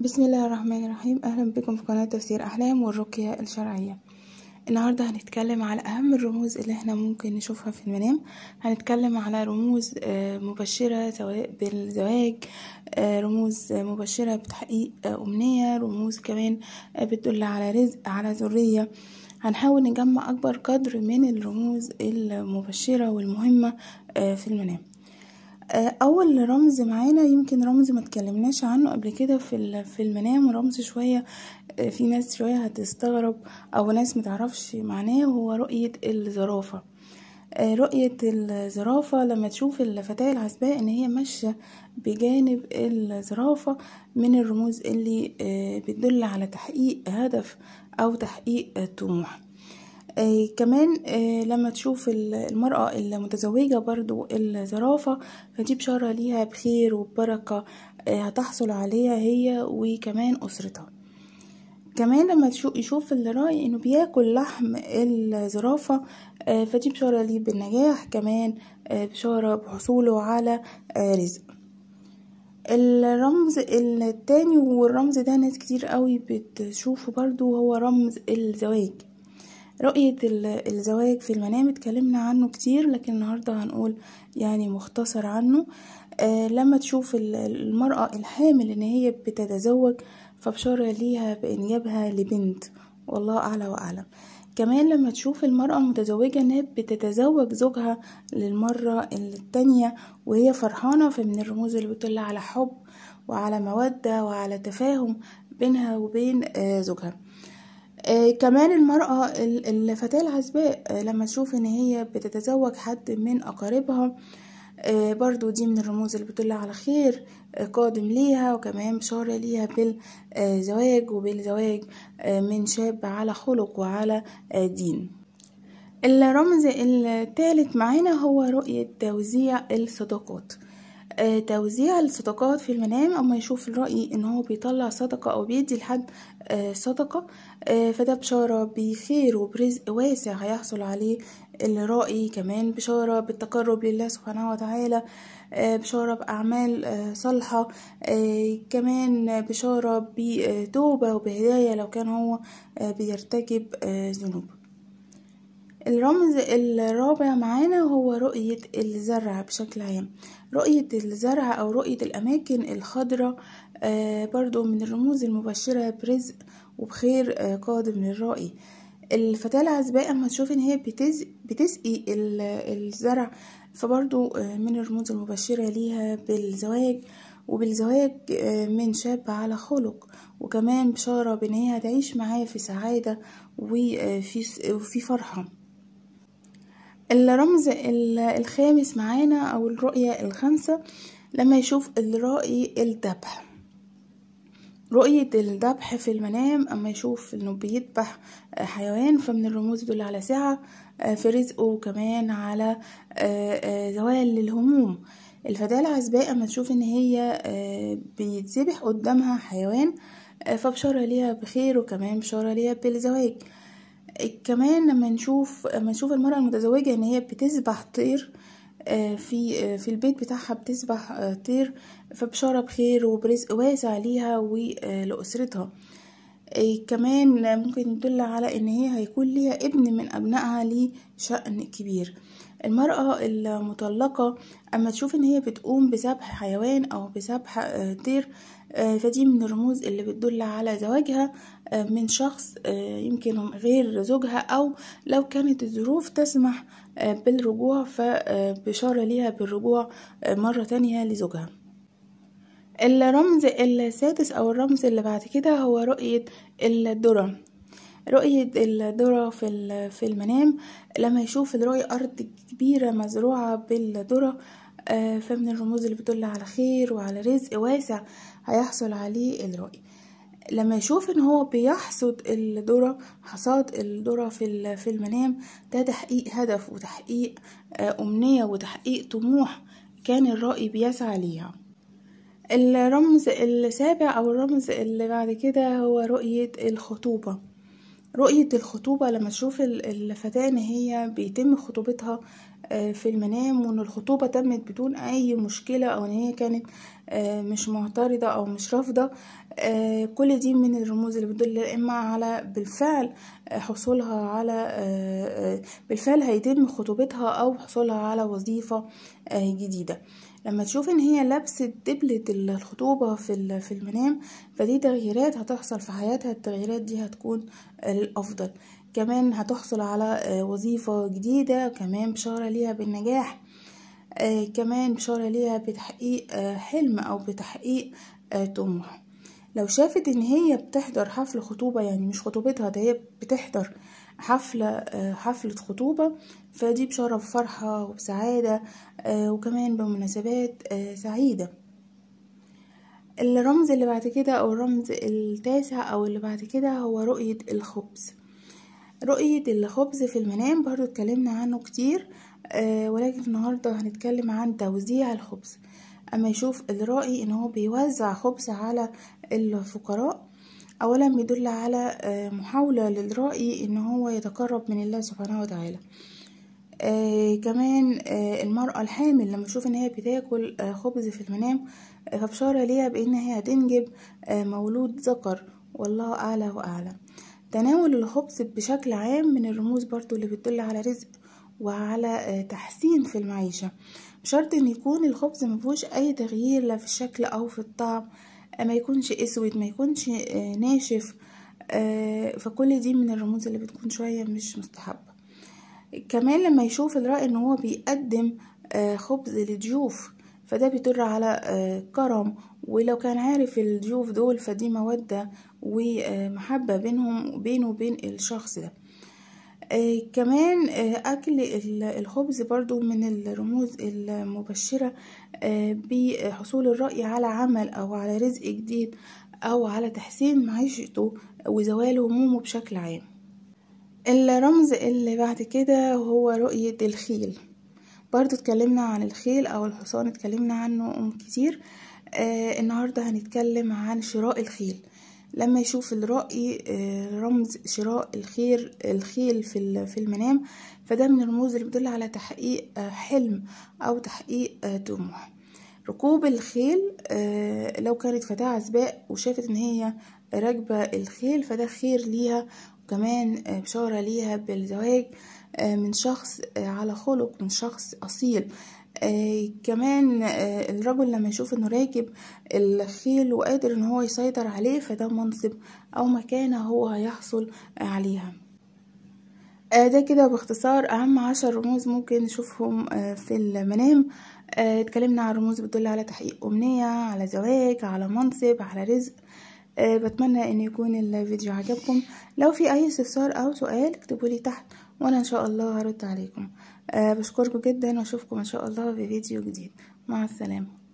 بسم الله الرحمن الرحيم اهلا بكم في قناه تفسير احلام والرقيه الشرعيه النهارده هنتكلم على اهم الرموز اللي احنا ممكن نشوفها في المنام هنتكلم على رموز آه، مبشره سواء بالزواج آه، رموز مبشره بتحقيق آه، امنيه رموز كمان بتدل على رزق على ذريه هنحاول نجمع اكبر قدر من الرموز المبشره والمهمه في المنام آه، اول رمز معانا يمكن رمز ما اتكلمناش عنه قبل كده في في المنام رمز شويه آه، في ناس شويه هتستغرب او ناس متعرفش معناه هو رؤيه الزرافه آه، رؤية الزرافة لما تشوف الفتاة العزباء ان هي ماشية بجانب الزرافة من الرموز اللي بتدل على تحقيق هدف او تحقيق طموح آه، كمان آه، لما تشوف المرأة المتزوجة برضو الزرافة فدي بشارة ليها بخير وبركة آه، هتحصل عليها هي وكمان أسرتها كمان لما يشوف الرأي انه بياكل لحم الزرافة فدي بشارة ليه بالنجاح كمان بشارة بحصوله على رزق الرمز التاني والرمز ده ناس كتير قوي بتشوفه برضو هو رمز الزواج رؤية الزواج في المنام اتكلمنا عنه كتير لكن النهاردة هنقول يعني مختصر عنه آه لما تشوف المرأة الحامل ان هي بتتزوج فبشارة ليها بإنجابها لبنت والله أعلى وأعلم كمان لما تشوف المرأة المتزوجة انها بتتزوج زوجها للمرة التانية وهي فرحانة فمن الرموز اللي بتطل على حب وعلى مودة وعلى تفاهم بينها وبين آه زوجها آه، كمان المرأة الفتاة العزباء آه، لما تشوف ان هي بتتزوج حد من اقاربها آه، برضو دي من الرموز اللي بتدل على خير قادم ليها وكمان بشارة ليها بالزواج وبالزواج من شاب على خلق وعلى دين الرمز الثالث معانا هو رؤية توزيع الصداقات آه، توزيع الصدقات في المنام اما يشوف الرأي ان هو بيطلع صدقة او بيدي لحد آه، صدقة آه، فده بشارة بخير وبرزق واسع هيحصل عليه الرأي كمان بشارة بالتقرب لله سبحانه وتعالى بشارة بأعمال صالحة كمان بشارة بتوبة وبهداية لو كان هو بيرتكب ذنوب الرمز الرابع معانا هو رؤية الزرع بشكل عام رؤية الزرع أو رؤية الأماكن الخضراء آه، برضو من الرموز المبشرة برزق وبخير آه، قادم للرائي الفتاة العزباء أما تشوف إن هي بتسقي الزرع فبرضو آه، من الرموز المبشرة ليها بالزواج وبالزواج من شاب على خلق وكمان بشارة بإن هي هتعيش معاه في سعادة وفي فرحة الرمز الخامس معانا او الرؤية الخامسة لما يشوف الرأي الذبح رؤية الذبح في المنام أما يشوف إنه بيدبح حيوان فمن الرموز يدل على سعة آه، في رزقه وكمان على آه، آه، زوال الهموم الفتاة العزباء أما تشوف إن هي بيتذبح قدامها حيوان فبشارة ليها بخير وكمان بشارة ليها بالزواج كمان لما نشوف لما نشوف المرأة المتزوجة ان هي بتسبح طير آه، في آه، في البيت بتاعها بتسبح آه، طير فبشارة بخير وبرزق واسع ليها ولأسرتها كمان ممكن تدل على ان هي هيكون ليها ابن من ابنائها ليه شأن كبير المرأة المطلقة أما تشوف إن هي بتقوم بذبح حيوان أو بذبح آه، طير آه، فدي من الرموز اللي بتدل على زواجها آه، من شخص يمكن غير زوجها أو لو كانت الظروف تسمح بالرجوع فبشارة ليها بالرجوع مرة تانية لزوجها الرمز السادس أو الرمز اللي بعد كده هو رؤية الذرة رؤية الذرة في في المنام لما يشوف الرؤية أرض كبيرة مزروعة بالذرة آه، فمن الرموز اللي بتدل على خير وعلى رزق واسع هيحصل عليه الرؤية لما يشوف ان هو بيحصد الذرة حصاد الذرة في في المنام ده تحقيق هدف وتحقيق آه، أمنية وتحقيق طموح كان الرأي بيسعى ليها الرمز السابع أو الرمز اللي بعد كده هو رؤية الخطوبة رؤية الخطوبة لما تشوف الفتاة ان هي بيتم خطوبتها آه، في المنام وان الخطوبة تمت بدون اي مشكلة او ان هي كانت آه، مش معترضة او مش رافضة آه، كل دي من الرموز اللي بتدل اما على بالفعل حصولها على بالفعل هيتم خطوبتها او حصولها على وظيفة جديدة لما تشوف ان هي لابست دبلة الخطوبة في في المنام فدي تغييرات هتحصل في حياتها التغييرات دي هتكون الافضل كمان هتحصل على آه، وظيفة جديدة كمان بشارة ليها بالنجاح آه، كمان بشارة ليها بتحقيق آه، حلم او بتحقيق طموح لو شافت ان هي بتحضر حفل خطوبة يعني مش خطوبتها ده هي بتحضر حفلة آه، حفلة خطوبة فدي بشرف فرحة وبسعادة آه، وكمان بمناسبات آه، سعيدة الرمز اللي بعد كده أو الرمز التاسع أو اللي بعد كده هو رؤية الخبز رؤية الخبز في المنام برضو اتكلمنا عنه كتير ولكن النهاردة هنتكلم عن توزيع الخبز أما يشوف الرأي إن هو بيوزع خبز على الفقراء أولا بيدل على آه، محاولة للرأي إن هو يتقرب من الله سبحانه وتعالى آه كمان آه المرأة الحامل لما تشوف إن هي بتاكل آه خبز في المنام آه، فبشارة ليها بإن هي هتنجب آه، مولود ذكر والله أعلى وأعلى تناول الخبز بشكل عام من الرموز برضو اللي بتدل على رزق وعلى تحسين في المعيشة بشرط إن يكون الخبز مفهوش أي تغيير لا في الشكل أو في الطعم ما يكونش اسود ما يكونش آه، ناشف آه، فكل دي من الرموز اللي بتكون شوية مش مستحبة كمان لما يشوف الرأي ان هو بيقدم آه، خبز لضيوف فده بيدل على كرم ولو كان عارف الضيوف دول فدي مودة ومحبة بينهم بينه وبين الشخص ده آه، كمان آه، أكل الخبز برضو من الرموز المبشرة آه، بحصول الرأي على عمل أو على رزق جديد أو على تحسين معيشته وزوال همومه بشكل عام الرمز اللي بعد كده هو رؤية الخيل برضو اتكلمنا عن الخيل أو الحصان اتكلمنا عنه كتير النهاردة هنتكلم عن شراء الخيل آه لما يشوف الرأي آه، رمز شراء الخير الخيل في في المنام فده من الرموز اللي بتدل على تحقيق آه، حلم أو تحقيق آه، طموح ركوب الخيل لو كانت فتاة عزباء وشافت إن هي راكبة الخيل فده خير ليها وكمان بشارة ليها بالزواج من شخص على خلق من شخص أصيل آه، كمان آه، الرجل لما يشوف انه راكب الخيل وقادر ان هو يسيطر عليه فده منصب او مكانة هو هيحصل عليها آه ده كده باختصار اهم عشر رموز ممكن نشوفهم آه في المنام آه اتكلمنا عن رموز بتدل على تحقيق امنية على زواج على منصب على رزق أه بتمنى ان يكون الفيديو عجبكم لو في اي استفسار او سؤال اكتبولي تحت وانا ان شاء الله هرد عليكم آه، بشكركم جدا واشوفكم ان شاء الله في فيديو جديد مع السلامه